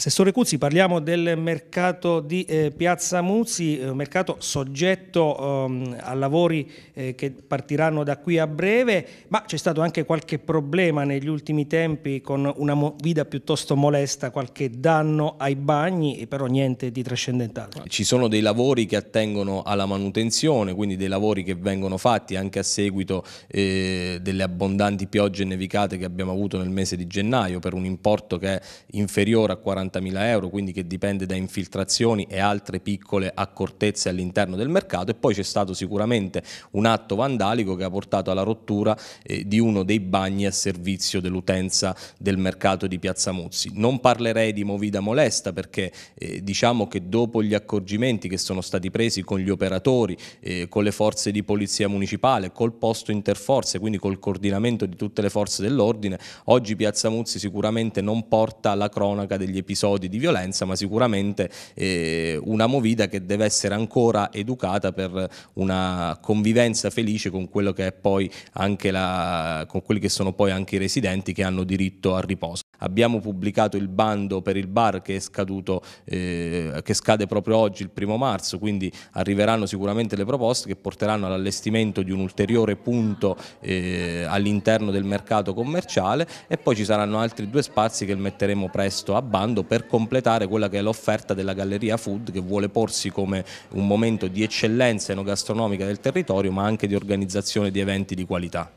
Assessore Cuzzi, parliamo del mercato di eh, Piazza Muzzi, eh, un mercato soggetto ehm, a lavori eh, che partiranno da qui a breve, ma c'è stato anche qualche problema negli ultimi tempi con una movida piuttosto molesta, qualche danno ai bagni, però niente di trascendentale. Ci sono dei lavori che attengono alla manutenzione, quindi dei lavori che vengono fatti anche a seguito eh, delle abbondanti piogge e nevicate che abbiamo avuto nel mese di gennaio per un importo che è inferiore a 40 80.000 euro, quindi che dipende da infiltrazioni e altre piccole accortezze all'interno del mercato e poi c'è stato sicuramente un atto vandalico che ha portato alla rottura eh, di uno dei bagni a servizio dell'utenza del mercato di Piazza Muzzi. Non parlerei di movida molesta perché eh, diciamo che dopo gli accorgimenti che sono stati presi con gli operatori, eh, con le forze di polizia municipale, col posto interforze, quindi col coordinamento di tutte le forze dell'ordine, oggi Piazza Muzzi sicuramente non porta la cronaca degli episodi episodi di violenza, ma sicuramente eh, una movida che deve essere ancora educata per una convivenza felice con, la, con quelli che sono poi anche i residenti che hanno diritto al riposo. Abbiamo pubblicato il bando per il bar che, scaduto, eh, che scade proprio oggi, il primo marzo, quindi arriveranno sicuramente le proposte che porteranno all'allestimento di un ulteriore punto eh, all'interno del mercato commerciale e poi ci saranno altri due spazi che metteremo presto a bando per completare quella che è l'offerta della Galleria Food che vuole porsi come un momento di eccellenza enogastronomica del territorio ma anche di organizzazione di eventi di qualità.